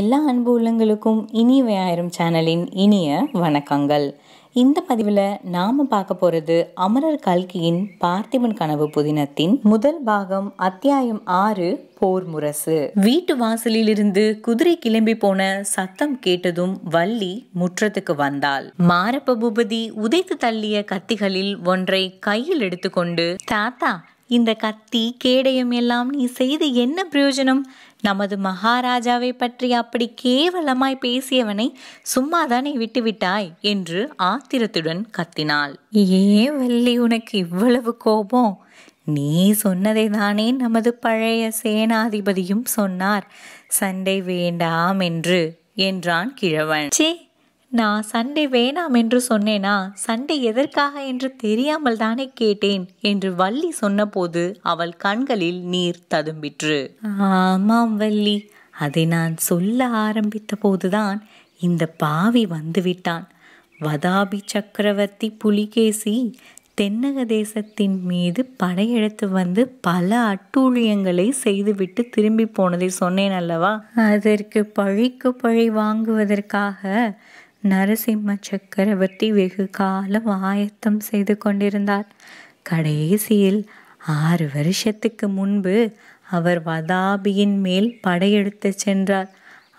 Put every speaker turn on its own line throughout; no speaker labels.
எல்லா அன்பு உள்ளங்களுக்கும் இனிய ஆயிரம் சேனலின் இனிய வணக்கங்கள் இந்த பதிவில் நாம் பார்க்க போகிறது அமரர் கல்கியின் பார்த்திபன் கனவு புதினத்தின் முதல் பாகம் அத்தியாயம் ஆறு போர் முரசு வீட்டு வாசலிலிருந்து குதிரை கிளம்பி போன சத்தம் கேட்டதும் வள்ளி முற்றத்துக்கு வந்தாள் மாரப்ப பூபதி உதைத்து தள்ளிய கத்திகளில் ஒன்றை கையில் எடுத்துக்கொண்டு தாத்தா இந்த கத்தி கேடயம் எல்லாம் நீ செய்து என்ன பிரயோஜனம் நமது மகாராஜாவை பற்றி அப்படி கேவலமாய் பேசியவனை சும்மாதானே விட்டுவிட்டாய் என்று ஆத்திரத்துடன் கத்தினாள் ஏன் வள்ளி உனக்கு இவ்வளவு கோபம் நீ சொன்னதை தானே நமது பழைய சேனாதிபதியும் சொன்னார் சண்டை வேண்டாம் என்று என்றான் கிழவன் சே நான் சண்டை வேணாம் என்று சொன்னேனா சண்டை எதற்காக என்று தெரியாமல் தானே கேட்டேன் என்று வள்ளி சொன்னபோது அவள் கண்களில் நீர் ததும்பிற்று ஆமாம் வள்ளி அதை நான் சொல்ல ஆரம்பித்த போதுதான் இந்த பாவி வந்துவிட்டான் வதாபி சக்கரவர்த்தி புலிகேசி தென்னக தேசத்தின் மீது படையெடுத்து வந்து பல அட்டூழியங்களை செய்துவிட்டு திரும்பி போனதை சொன்னேன் அல்லவா அதற்கு பழிக்கு பழி வாங்குவதற்காக நரசிம்ம சக்கரவர்த்தி வெகு காலம் ஆயத்தம் செய்து கொண்டிருந்தார் கடைசியில் ஆறு வருஷத்துக்கு முன்பு அவர் வதாபியின் மேல் படையெடுத்து சென்றார்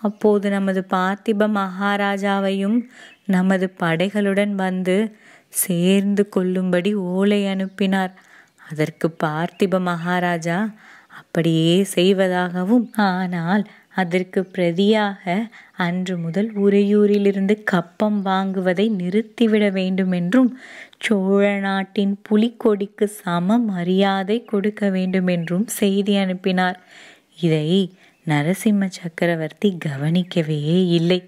அப்போது நமது பார்த்திப மகாராஜாவையும் நமது படைகளுடன் வந்து சேர்ந்து கொள்ளும்படி ஓலை அனுப்பினார் அதற்கு பார்த்திப மகாராஜா அப்படியே செய்வதாகவும் ஆனால் அதற்கு பிரதியாக அன்று முதல் உறையூரிலிருந்து கப்பம் வாங்குவதை நிறுத்திவிட வேண்டுமென்றும் சோழ நாட்டின் புலிக்கொடிக்கு சம மரியாதை கொடுக்க வேண்டுமென்றும் செய்தி அனுப்பினார் இதை நரசிம்ம சக்கரவர்த்தி கவனிக்கவே இல்லை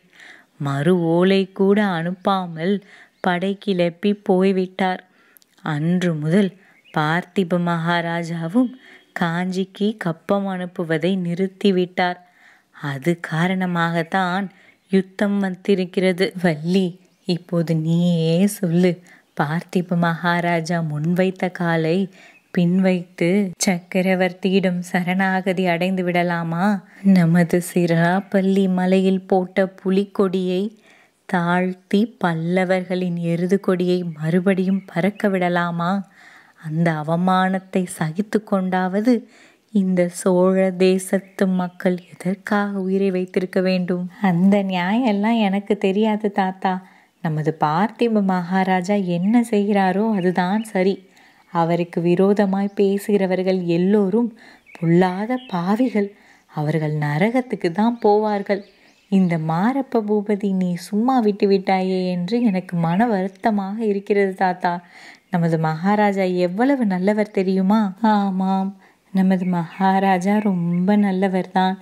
மறு ஓலை கூட அனுப்பாமல் படை கிளப்பி போய்விட்டார் அன்று முதல் பார்த்திப மகாராஜாவும் காஞ்சிக்கு கப்பம் அனுப்புவதை நிறுத்திவிட்டார் அது காரணமாகத்தான் யுத்தம் வந்திருக்கிறது வள்ளி இப்போது நீயே சொல்லு பார்த்திப மகாராஜா முன்வைத்த காலை பின்வைத்து சக்கரவர்த்தியிடம் சரணாகதி அடைந்து விடலாமா நமது சிராப்பள்ளி மலையில் போட்ட புலிக்கொடியை தாழ்த்தி பல்லவர்களின் எருது கொடியை மறுபடியும் பறக்க விடலாமா அந்த அவமானத்தை சகித்து கொண்டாவது இந்த சோழ தேசத்து மக்கள் எதற்காக உயிரை வைத்திருக்க வேண்டும் அந்த நியாயம் எல்லாம் எனக்கு தெரியாது தாத்தா நமது பார்த்திப மகாராஜா என்ன செய்கிறாரோ அதுதான் சரி அவருக்கு விரோதமாய் பேசுகிறவர்கள் எல்லோரும் பொல்லாத பாவிகள் அவர்கள் நரகத்துக்கு தான் போவார்கள் இந்த மாரப்ப பூபதி நீ சும்மா விட்டு விட்டாயே என்று எனக்கு மன வருத்தமாக இருக்கிறது தாத்தா நமது மகாராஜா எவ்வளவு நல்லவர் தெரியுமா ஆமாம் நமது மகாராஜா ரொம்ப நல்லவர் தான்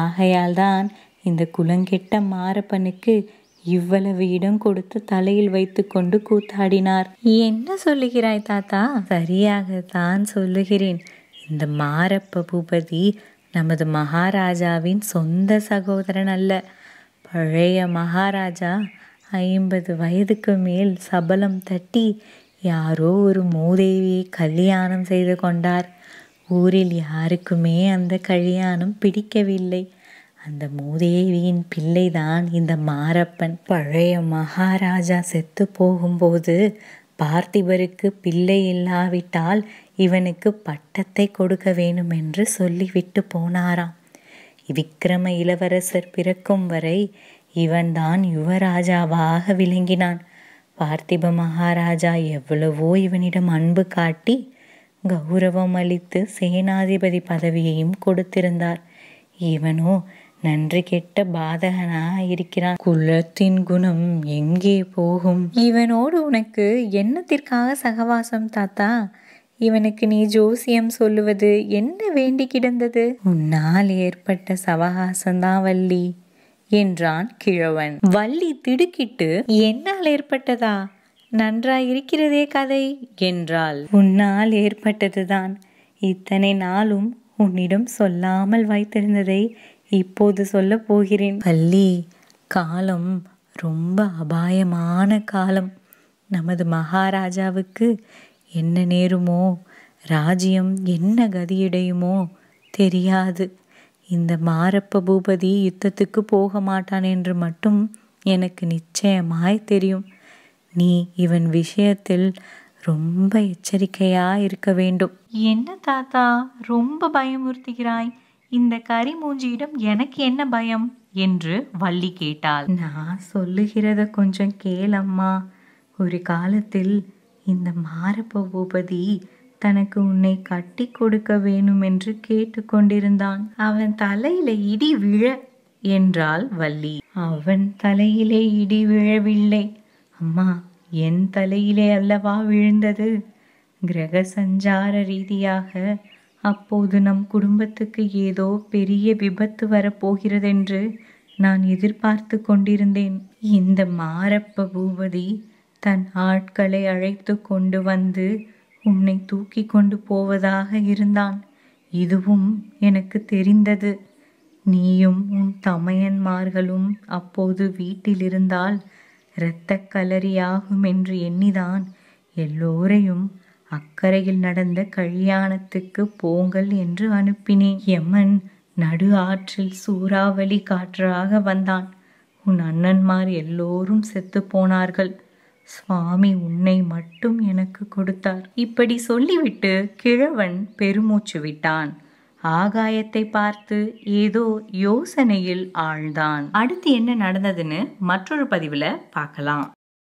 ஆகையால் தான் இந்த குலங்கெட்ட மாரப்பனுக்கு இவ்வளவு இடம் கொடுத்து தலையில் வைத்துக்கொண்டு கூத்தாடினார் என்ன சொல்லுகிறாய் தாத்தா சரியாகத்தான் சொல்லுகிறேன் இந்த மாரப்ப பூபதி நமது மகாராஜாவின் சொந்த சகோதரன் அல்ல பழைய மகாராஜா ஐம்பது வயதுக்கு மேல் சபலம் தட்டி யாரோ ஒரு மூதேவியை கல்யாணம் செய்து கொண்டார் ஊரில் யாருக்குமே அந்த கல்யாணம் பிடிக்கவில்லை அந்த மூதேவியின் பிள்ளைதான் இந்த மாரப்பன் பழைய மகாராஜா செத்து போகும்போது பார்த்திபருக்கு பிள்ளை இல்லாவிட்டால் இவனுக்கு பட்டத்தை கொடுக்க வேண்டும் என்று சொல்லிவிட்டு போனாராம் விக்ரம இளவரசர் பிறக்கும் வரை இவன்தான் யுவராஜாவாக விளங்கினான் பார்த்திப மகாராஜா எவ்வளவோ இவனிடம் அன்பு காட்டி கௌரவம் அளித்து சேனாதிபதி பதவியையும் கொடுத்திருந்தார் இவனோ நன்றி கெட்ட பாதகனா இருக்கிறான் குலத்தின் குணம் எங்கே போகும் இவனோடு உனக்கு என்னத்திற்காக சகவாசம் தாத்தா இவனுக்கு நீ ஜோசியம் சொல்லுவது என்ன வேண்டி கிடந்தது உன்னால் ஏற்பட்ட சவகாசம்தான் வள்ளி என்றான் கிழவன் வள்ளி திடுக்கிட்டு என்னால் ஏற்பட்டதா நன்றாயிருக்கிறதே கதை என்றாள் உன்னால் ஏற்பட்டதுதான் இத்தனை நாளும் உன்னிடம் சொல்லாமல் வைத்திருந்ததை இப்போது சொல்ல போகிறேன் பள்ளி காலம் ரொம்ப அபாயமான காலம் நமது மகாராஜாவுக்கு என்ன நேருமோ ராஜ்யம் என்ன கதியடையுமோ தெரியாது இந்த மாரப்ப பூபதி யுத்தத்துக்கு போக மாட்டான் என்று மட்டும் எனக்கு நிச்சயமாய் தெரியும் நீ இவன் விஷயத்தில் ரொம்ப எச்சரிக்கையா இருக்க வேண்டும் என்ன தாத்தா ரொம்ப பயமுறுத்துகிறாய் இந்த கறி மூஞ்சியிடம் எனக்கு என்ன பயம் என்று வள்ளி கேட்டாள் நான் சொல்லுகிறத கொஞ்சம் கேளம்மா ஒரு காலத்தில் இந்த மாரப்ப பூபதி தனக்கு உன்னை கட்டி கொடுக்க வேணும் என்று கேட்டுக்கொண்டிருந்தான் அவன் தலையில இடி விழ என்றாள் வள்ளி அவன் தலையிலே இடி விழவில்லை அம்மா என் தலையிலே அல்லவா விழுந்தது கிரக சஞ்சார ரீதியாக அப்போது நம் குடும்பத்துக்கு ஏதோ பெரிய விபத்து வரப்போகிறதென்று நான் எதிர்பார்த்து கொண்டிருந்தேன் இந்த மாரப்ப பூபதி தன் ஆட்களை அழைத்து கொண்டு வந்து உன்னை தூக்கி கொண்டு போவதாக இருந்தான் இதுவும் எனக்கு தெரிந்தது நீயும் உன் தமையன்மார்களும் அப்போது வீட்டிலிருந்தால் இரத்தக் களரியாகும் என்று எண்ணிதான் எல்லோரையும் அக்கறையில் நடந்த கல்யாணத்துக்கு போங்கள் என்று அனுப்பினேன் யமன் நடு ஆற்றில் சூறாவளி காற்றாக வந்தான் உன் அண்ணன்மார் எல்லோரும் செத்து போனார்கள் சுவாமி உன்னை மட்டும் எனக்கு கொடுத்தார் இப்படி சொல்லிவிட்டு கிழவன் பெருமூச்சு விட்டான் ஆகாயத்தை பார்த்து ஏதோ யோசனையில் ஆழ்ந்தான் அடுத்து என்ன நடந்ததுன்னு மற்றொரு பதிவில் பார்க்கலாம்